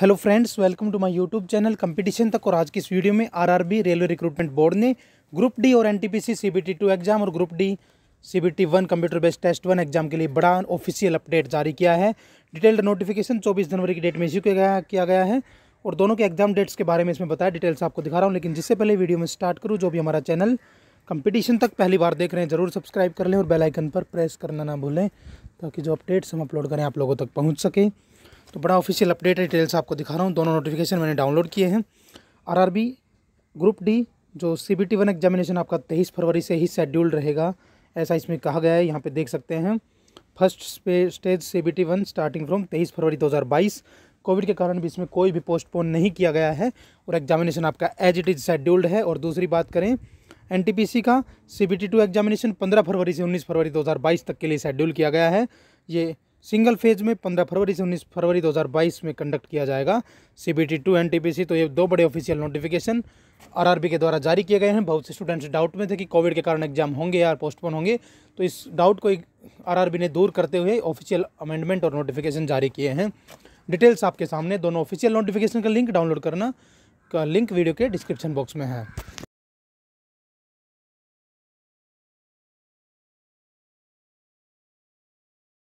hello friends welcome to my YouTube channel competition तक और आज की इस वीडियो में आरआरबी रेलवे रिक्रूटमेंट बोर्ड ने ग्रुप डी और एनटीपीसी सीबीटी टू एग्जाम और group D CBT one computer based test one exam के लिए बड़ा ऑफिशियल अपडेट जारी किया है डिटेल्ड नोटिफिकेशन चौबीस जनवरी की डेट में इश्यू किया, गया है और दोनों के एग्जाम डेट्स के बारे में इसमें बताया डिटेल्स आपको दिखा रहा हूँ लेकिन जिससे पहले वीडियो में स्टार्ट करूँ जो भी हमारा चैनल कंपटीशन तक पहली बार देख रहे हैं जरूर सब्सक्राइब कर लें और बेलाइकन पर प्रेस करना ना भूलें ताकि जो अपडेट्स हम अपलोड करें आप लोगों तक पहुँच सकें तो बड़ा ऑफिशियल अपडेट डिटेल्स आपको दिखा रहा हूँ दोनों नोटिफिकेशन मैंने डाउनलोड किए हैं आरआरबी ग्रुप डी जो C B T one examination आपका तेईस फरवरी से ही शेड्यूल्ड रहेगा ऐसा इसमें कहा गया है यहाँ पे देख सकते हैं first stage C B T one starting from तेईस फरवरी दो हज़ार बाईस कोविड के कारण भी इसमें कोई भी पोस्टपोन नहीं किया गया है और एग्जामिनेशन आपका एज इट इज़ शेड्यूल्ड है और दूसरी बात करें एन टी पी सी का C B T two examination पंद्रह फरवरी से उन्नीस फरवरी दो हज़ार बाईस तक के लिए शेड्यूल किया गया है ये सिंगल फेज में 15 फरवरी से 19 फरवरी 2022 में कंडक्ट किया जाएगा C B T two N T P C तो ये दो बड़े ऑफिशियल नोटिफिकेशन आरआरबी के द्वारा जारी किए गए हैं बहुत से स्टूडेंट्स डाउट में थे कि कोविड के कारण एग्जाम होंगे या पोस्टपोन होंगे तो इस डाउट को आरआरबी ने दूर करते हुए ऑफिशियल अमेंडमेंट और नोटिफिकेशन जारी किए हैं डिटेल्स आपके सामने दोनों ऑफिशियल नोटिफिकेशन का लिंक डाउनलोड करना का लिंक वीडियो के डिस्क्रिप्शन बॉक्स में है